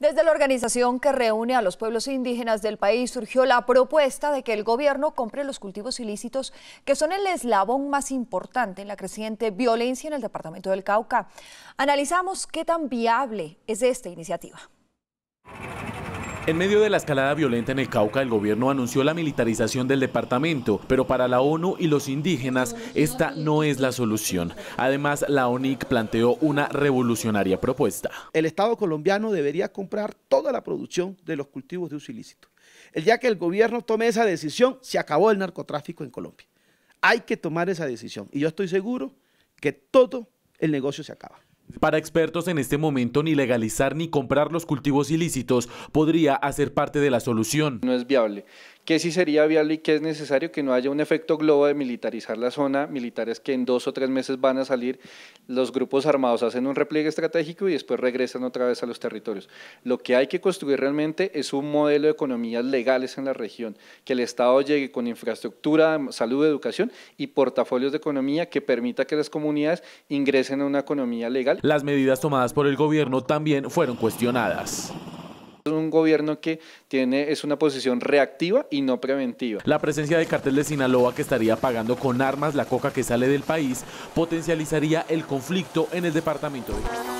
Desde la organización que reúne a los pueblos indígenas del país surgió la propuesta de que el gobierno compre los cultivos ilícitos que son el eslabón más importante en la creciente violencia en el departamento del Cauca. Analizamos qué tan viable es esta iniciativa. En medio de la escalada violenta en el Cauca, el gobierno anunció la militarización del departamento, pero para la ONU y los indígenas esta no es la solución. Además, la ONIC planteó una revolucionaria propuesta. El Estado colombiano debería comprar toda la producción de los cultivos de uso ilícito. El día que el gobierno tome esa decisión, se acabó el narcotráfico en Colombia. Hay que tomar esa decisión y yo estoy seguro que todo el negocio se acaba. Para expertos en este momento, ni legalizar ni comprar los cultivos ilícitos podría hacer parte de la solución. No es viable que sí sería viable y que es necesario que no haya un efecto globo de militarizar la zona, militares que en dos o tres meses van a salir, los grupos armados hacen un repliegue estratégico y después regresan otra vez a los territorios. Lo que hay que construir realmente es un modelo de economías legales en la región, que el Estado llegue con infraestructura, salud, educación y portafolios de economía que permita que las comunidades ingresen a una economía legal. Las medidas tomadas por el gobierno también fueron cuestionadas un gobierno que tiene es una posición reactiva y no preventiva. La presencia de cartel de Sinaloa que estaría pagando con armas la coca que sale del país potencializaría el conflicto en el departamento de